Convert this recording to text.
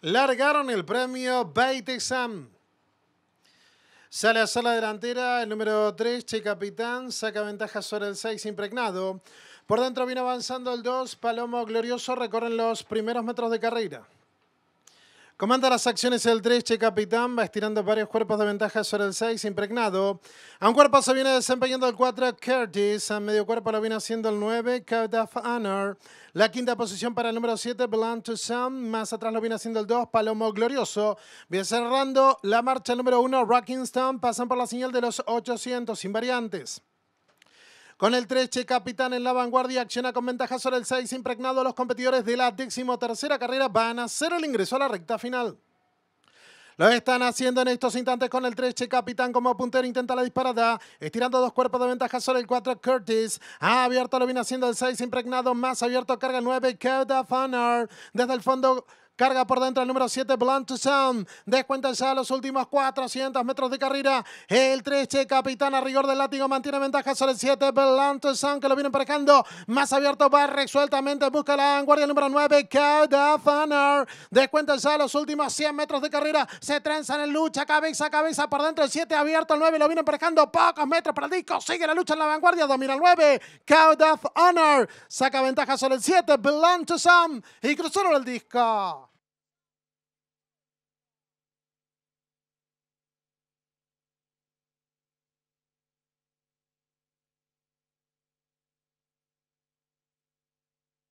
largaron el premio exam. Sale a sala delantera, el número 3, Che Capitán, saca ventaja sobre el 6, impregnado. Por dentro viene avanzando el 2, Palomo Glorioso, recorren los primeros metros de carrera. Comanda las acciones el 3, Che Capitán va estirando varios cuerpos de ventaja sobre el 6, impregnado. A un cuerpo se viene desempeñando el 4, Curtis. A medio cuerpo lo viene haciendo el 9, Code of Honor. La quinta posición para el número 7, Blunt to Sam. Más atrás lo viene haciendo el 2, Palomo Glorioso. Viene cerrando la marcha el número 1, Stone. Pasan por la señal de los 800, sin variantes. Con el 3, Capitán en la vanguardia, acciona con ventaja sobre el 6, impregnado. Los competidores de la tercera carrera van a hacer el ingreso a la recta final. Lo están haciendo en estos instantes con el 3, Capitán como puntero, intenta la disparada, estirando dos cuerpos de ventaja sobre el 4, Curtis. Ha abierto, lo viene haciendo el 6, impregnado, más abierto, carga 9, Kevda Desde el fondo, Carga por dentro el número 7, Blunt Sound. Descuenta ya los últimos 400 metros de carrera. El 13, Capitán a rigor del látigo, mantiene ventaja sobre el 7, Blunt Sound, que lo viene emparejando. Más abierto, va resueltamente, busca la vanguardia número 9, Honor. Descuenta ya los últimos 100 metros de carrera. Se trenzan en lucha, cabeza a cabeza por dentro el 7, abierto el 9, lo viene emparejando. Pocos metros para el disco, sigue la lucha en la vanguardia, domina el 9, Honor. Saca ventaja sobre el 7, Blunt Sound. Y cruzó el disco.